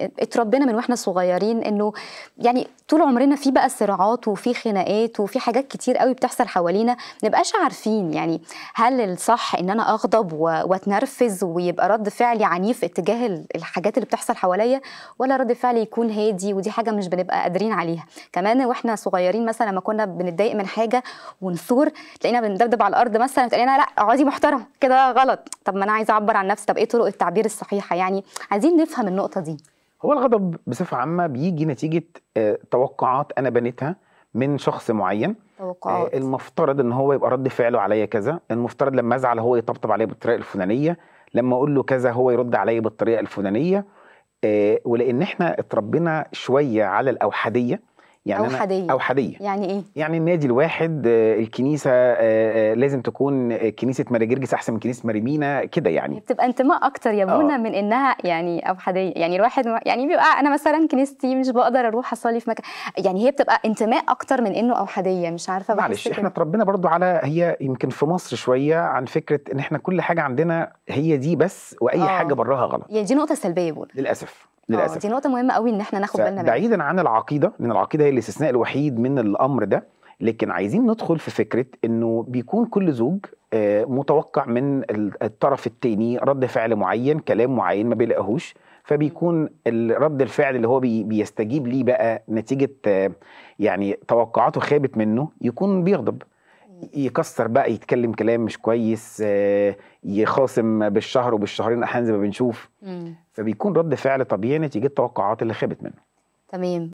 اتربينا من واحنا صغيرين انه يعني طول عمرنا في بقى صراعات وفي خناقات وفي حاجات كتير قوي بتحصل حوالينا نبقاش عارفين يعني هل الصح ان انا اغضب واتنرفز ويبقى رد فعلي عنيف اتجاه الحاجات اللي بتحصل حواليا ولا رد فعلي يكون هادي ودي حاجه مش بنبقى قادرين عليها كمان واحنا صغيرين مثلا لما كنا بنتضايق من حاجه ونثور تلاقينا بندبدب على الارض مثلا تلاقينا لا اقعدي محترمه كده غلط طب ما انا عايزه اعبر عن نفسي طب ايه طرق التعبير الصحيحه يعني عايزين نفهم النقطه دي هو الغضب بصفه عامه بيجي نتيجه آه، توقعات انا بنيتها من شخص معين توقعات آه، المفترض ان هو يبقى رد فعله عليا كذا المفترض لما ازعل هو يطبطب عليا بالطريقه الفلانيه لما اقول له كذا هو يرد عليا بالطريقه الفلانيه آه، ولان احنا اتربينا شويه على الاوحديه يعني أوحدية أوحدية يعني إيه؟ يعني النادي الواحد آه، الكنيسة آه، آه، لازم تكون كنيسة ماري جرجس أحسن من كنيسة ماري مينا كده يعني بتبقى انتماء أكتر يا أوه. من إنها يعني أوحدية يعني الواحد يعني بيبقى أنا مثلا كنيستي مش بقدر أروح أصلي في مكان يعني هي بتبقى انتماء أكتر من إنه أوحدية مش عارفة معلش إحنا اتربينا برضو على هي يمكن في مصر شوية عن فكرة إن إحنا كل حاجة عندنا هي دي بس وأي أوه. حاجة براها غلط يعني دي نقطة سلبية بونا للأسف آه، للاسف دي نقطه مهمه قوي ان احنا ناخد بالنا منها بعيدا عن العقيده لان العقيده هي الاستثناء الوحيد من الامر ده لكن عايزين ندخل في فكره انه بيكون كل زوج آه، متوقع من الطرف الثاني رد فعل معين كلام معين ما بيلاقيهوش فبيكون رد الفعل اللي هو بيستجيب ليه بقى نتيجه آه، يعني توقعاته خابت منه يكون بيغضب يكسر بقى يتكلم كلام مش كويس آه، يخاصم بالشهر وبالشهرين احيانا زي ما بنشوف مم. فبيكون رد فعل طبيعي نتيجه التوقعات اللي خابت منه تمام